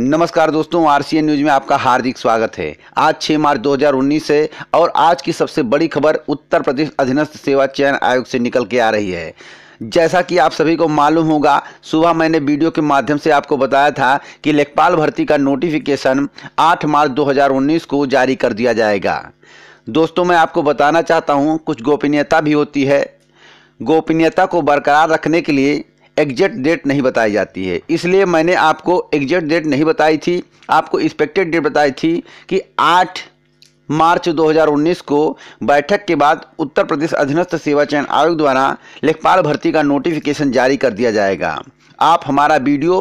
नमस्कार दोस्तों RCN news में आपका हार्दिक स्वागत है आज 6 मार्च 2019 से और आज की सबसे बड़ी खबर उत्तर प्रदेश अधीनस्थ सेवा चयन आयोग से निकल के आ रही है जैसा कि आप सभी को मालूम होगा सुबह मैंने वीडियो के माध्यम से आपको बताया था कि लेखपाल भर्ती का नोटिफिकेशन 8 मार्च 2019 को जारी कर दिया जाएगा दोस्तों मैं आपको बताना चाहता हूँ कुछ गोपनीयता भी होती है गोपनीयता को बरकरार रखने के लिए एग्जैक्ट डेट नहीं बताई जाती है इसलिए मैंने आपको एग्जैक्ट डेट नहीं बताई थी आपको एक्सपेक्टेड डेट बताई थी कि आठ मार्च 2019 को बैठक के बाद उत्तर प्रदेश अधीनस्थ सेवा चयन आयोग द्वारा लेखपाल भर्ती का नोटिफिकेशन जारी कर दिया जाएगा आप हमारा वीडियो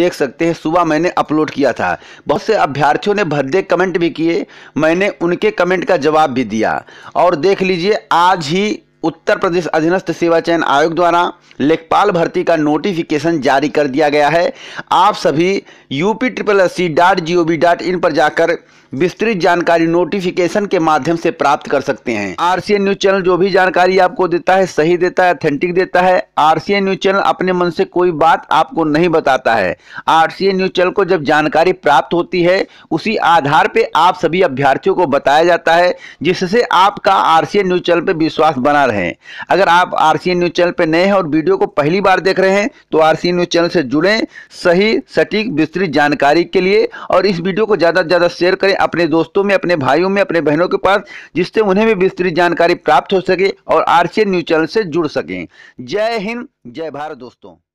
देख सकते हैं सुबह मैंने अपलोड किया था बहुत से अभ्यर्थियों ने भद्दे कमेंट भी किए मैंने उनके कमेंट का जवाब भी दिया और देख लीजिए आज ही उत्तर प्रदेश अधीनस्थ सेवा चयन आयोग द्वारा लेखपाल भर्ती का नोटिफिकेशन जारी कर दिया गया है आप सभी U P triple S C dot G O V dot in पर जाकर विस्तृत जानकारी नोटिफिकेशन के माध्यम से प्राप्त कर सकते हैं R C N news channel जो भी जानकारी आपको देता है सही देता है ऑथेंटिक देता है R C N news channel अपने मन से कोई बात आपको नहीं बताता है R C N news channel को जब जानकारी प्राप्त होती है उसी आधार पर आप सभी अभ्यर्थियों को बताया जाता है जिससे आपका R C N news channel पर विश्वास बना हैं अगर आप आर न्यूज़ चैनल पर नए हैं और वीडियो को पहली बार देख रहे हैं तो आर न्यूज़ चैनल से जुड़ें सही सटीक विस्तृत जानकारी के लिए और इस वीडियो को ज़्यादा से ज़्यादा शेयर करें अपने दोस्तों में अपने भाइयों में अपने बहनों के पास जिससे उन्हें भी विस्तृत जानकारी प्राप्त हो सके और आर न्यूज़ चैनल से जुड़ सकें जय हिंद जय भारत दोस्तों